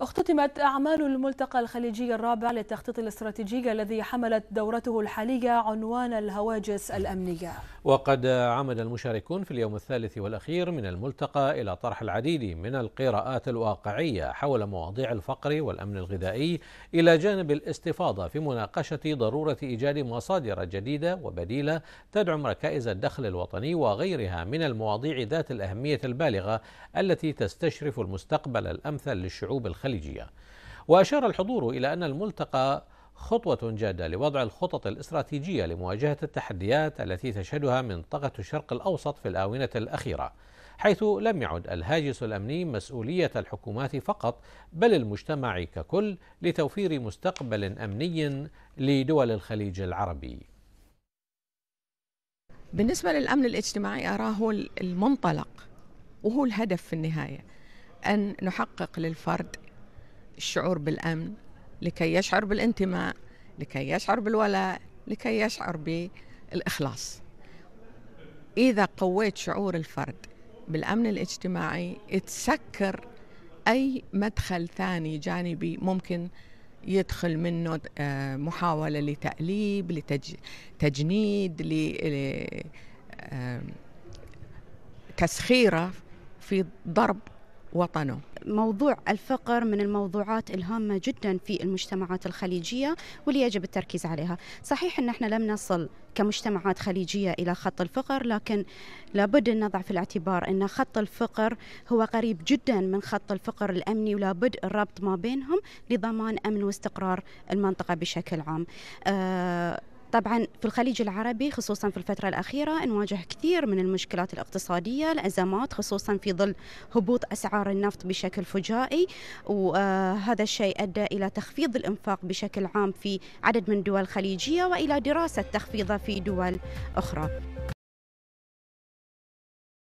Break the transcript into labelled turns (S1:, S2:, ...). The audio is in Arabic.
S1: اختتمت أعمال الملتقى الخليجي الرابع للتخطيط الاستراتيجي الذي حملت دورته الحالية عنوان الهواجس
S2: الأمنية وقد عمد المشاركون في اليوم الثالث والأخير من الملتقى إلى طرح العديد من القراءات الواقعية حول مواضيع الفقر والأمن الغذائي إلى جانب الاستفاضة في مناقشة ضرورة إيجاد مصادر جديدة وبديلة تدعم ركائز الدخل الوطني وغيرها من المواضيع ذات الأهمية البالغة التي تستشرف المستقبل الأمثل للشعوب الخليجية الخليجية وأشار الحضور إلى أن الملتقى خطوة جادة لوضع الخطط الاستراتيجية لمواجهة التحديات التي تشهدها منطقة الشرق الأوسط في الآونة الأخيرة حيث لم يعد الهاجس الأمني مسؤولية الحكومات فقط بل المجتمع ككل لتوفير مستقبل أمني لدول الخليج العربي
S1: بالنسبة للأمن الاجتماعي أراه هو المنطلق وهو الهدف في النهاية أن نحقق للفرد الشعور بالامن لكي يشعر بالانتماء لكي يشعر بالولاء لكي يشعر بالاخلاص اذا قويت شعور الفرد بالامن الاجتماعي تسكر اي مدخل ثاني جانبي ممكن يدخل منه آه، محاولة لتأليب لتجنيد لتسخيره في ضرب وطنه
S3: موضوع الفقر من الموضوعات الهامة جدا في المجتمعات الخليجية واللي يجب التركيز عليها صحيح أن احنا لم نصل كمجتمعات خليجية إلى خط الفقر لكن لابد أن نضع في الاعتبار أن خط الفقر هو قريب جدا من خط الفقر الأمني ولابد الربط ما بينهم لضمان أمن واستقرار المنطقة بشكل عام آه، طبعا في الخليج العربي خصوصا في الفترة الأخيرة نواجه كثير من المشكلات الاقتصادية الأزمات خصوصا في ظل هبوط أسعار النفط بشكل فجائي وهذا الشيء أدى إلى تخفيض الإنفاق بشكل عام في عدد من الدول الخليجية وإلى دراسة تخفيضه في دول أخرى